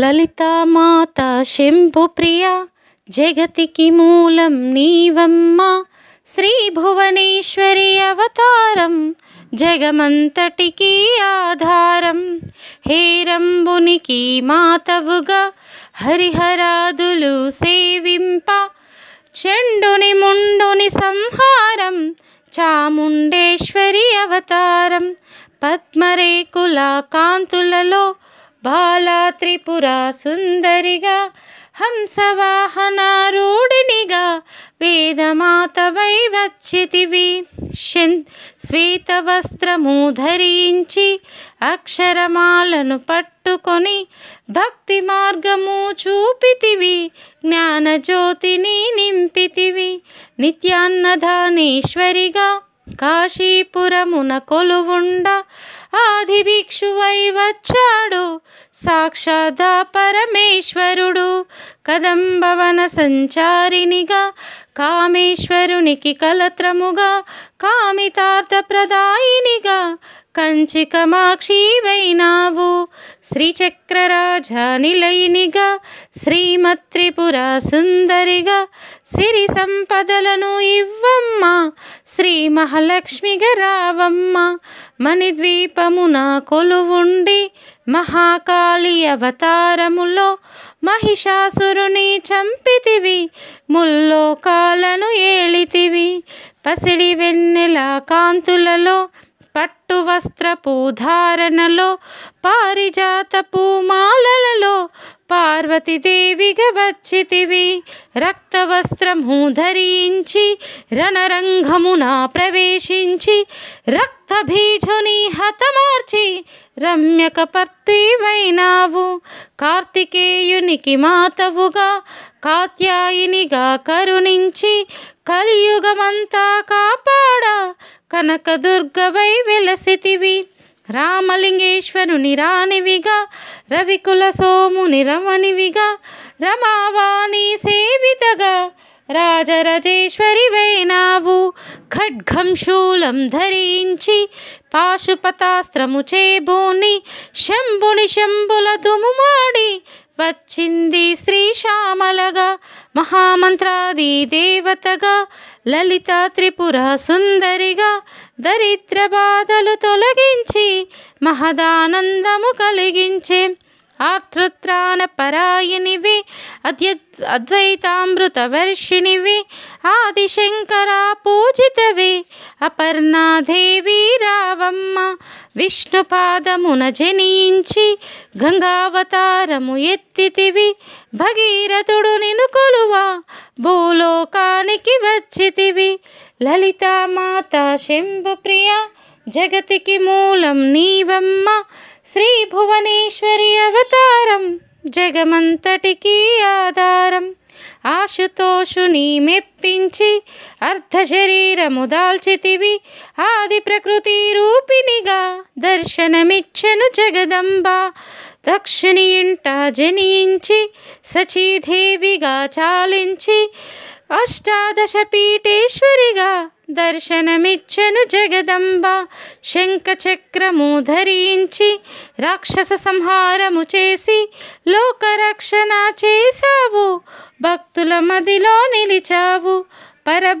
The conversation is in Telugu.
లలితామాత ప్రియ జగతికి మూలం నీవమ్మ శ్రీ భువనేశ్వరి అవతారం జగమంతటికి ఆధారం హేరంబునికి మాతవుగా హరిహరాదులు సేవింప చెండుని ముండుని సంహారం చాముండేశ్వరి అవతారం పద్మరేకుల కాంతులలో బాలా త్రిపురా సుందరిగా హంసవాహనారూఢినిగా వేదమాతవై వచ్చితివి శన్ శ్వేతవస్త్రము ధరించి అక్షరమాలను పట్టుకొని భక్తి మార్గము చూపితివి జ్ఞానజ్యోతిని నింపితివి నిత్యాన్నదానేశ్వరిగా కాశీపురమున కొలువుండ ఆది భిక్షువై వచ్చాడు సాక్షాత్ పరమేశ్వరుడు కదంబవన సంచారినిగా కామేశ్వరునికి కలత్రముగా కామితార్థ ప్రదాయినిగా కంచికమాక్షీవైనావు శ్రీచక్రరాజ నిలయినిగా శ్రీమత్రిపుర సుందరిగా సిరి సంపదలను ఇవ్వమ్మ శ్రీ మహాలక్ష్మిగా రావమ్మ మణిద్వీపమున కొలువుండి మహాకాళి అవతారములో మహిషాసురుని చంపితివి ముల్లోకాలను ఏళితివి పసిడి వెన్నెల కాంతులలో పట్టు వస్త్రపు ధారణలో పారిజాతపు మాలలలో పార్వతీదేవిగా వచ్చితివి రక్తవస్త్రము ధరించి రణరంగమున ప్రవేశించి రక్తభీజుని హతమార్చి రమ్యకపర్తీవైనావు కార్తికేయునికి మాతవుగా కాత్యాయినిగా కరుణించి కలియుగమంతా కాపాడ కనకదుర్గవై విలసితివి రామలింగేశ్వరుని రానివిగా రవికుల సోముని రమనివిగా రమావాణి సేవితగా రాజరజేశ్వరి వైనావు ఖడ్గం శూలం ధరించి పాశుపతాస్త్రము చేబోని శంభుని శంభుల దుముమాడి వచ్చింది శ్రీశ్యామలగా మహామంత్రాది దేవతగా లలిత త్రిపుర సుందరిగా దరిద్ర బాధలు తొలగించి మహదానందము కలిగించే ఆర్తత్రాణ పరాయణివి అద్య అద్వైతామృత వర్షిణివి ఆదిశంకరా పూజితవి అపర్ణాదేవి రావమ్మ విష్ణుపాదమున జనించి గంగావతారము ఎత్తితివి భగీరథుడు నిను కొలువా భూలోకానికి వచ్చితివి లలితామాత శంభు ప్రియ జగతికి మూలం నీవమ్మ శ్రీ భువనేశ్వరి అవతారం జగమంతటికీ ఆధారం ఆశుతోషుని మెప్పించి అర్ధ శరీరము దాల్చితివి ఆది ప్రకృతి రూపిణిగా దర్శనమిచ్చను జగదంబ దక్షిణి ఇంట జనించి సచీదేవిగా చాలించి అష్టాదశ పీఠేశ్వరిగా దర్శనమిచ్చను జగదంబ శంఖచక్రము ధరించి రాక్షస సంహారము చేసి లోకరక్షణ చేశావు భక్తుల మదిలో నిలిచావు పరబ